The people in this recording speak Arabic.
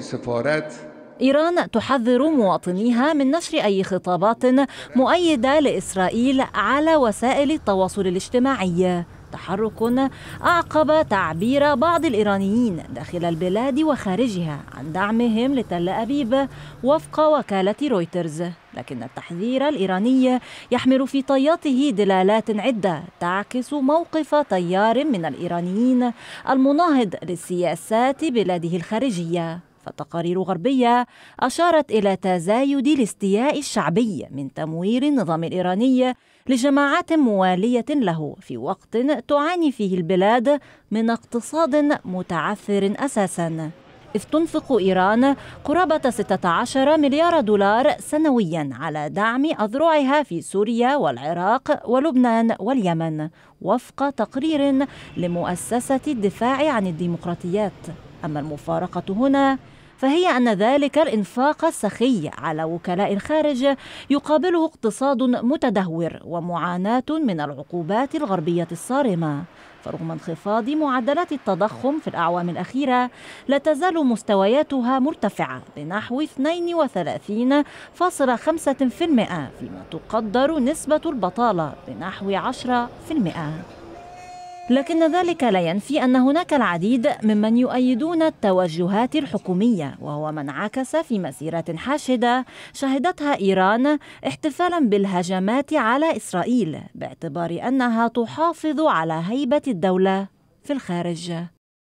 السفارات إيران تحذر مواطنيها من نشر أي خطابات مؤيدة لإسرائيل على وسائل التواصل الاجتماعي تحرك أعقب تعبير بعض الإيرانيين داخل البلاد وخارجها عن دعمهم لتل أبيب وفق وكالة رويترز لكن التحذير الإيراني يحمل في طياته دلالات عدة تعكس موقف تيار من الإيرانيين المناهض للسياسات بلاده الخارجية فتقارير غربية أشارت إلى تزايد الاستياء الشعبي من تمويل النظام الإيراني لجماعات موالية له في وقت تعاني فيه البلاد من اقتصاد متعثر أساساً إذ تنفق إيران قرابة 16 مليار دولار سنويا على دعم أذرعها في سوريا والعراق ولبنان واليمن وفق تقرير لمؤسسة الدفاع عن الديمقراطيات أما المفارقة هنا فهي أن ذلك الإنفاق السخي على وكلاء الخارج يقابله اقتصاد متدهور ومعاناة من العقوبات الغربية الصارمة فرغم انخفاض معدلات التضخم في الأعوام الأخيرة لا تزال مستوياتها مرتفعة بنحو 32.5% فيما تقدر نسبة البطالة بنحو 10% لكن ذلك لا ينفي أن هناك العديد ممن يؤيدون التوجهات الحكومية وهو ما انعكس في مسيرات حاشدة شهدتها إيران احتفالا بالهجمات على إسرائيل باعتبار أنها تحافظ على هيبة الدولة في الخارج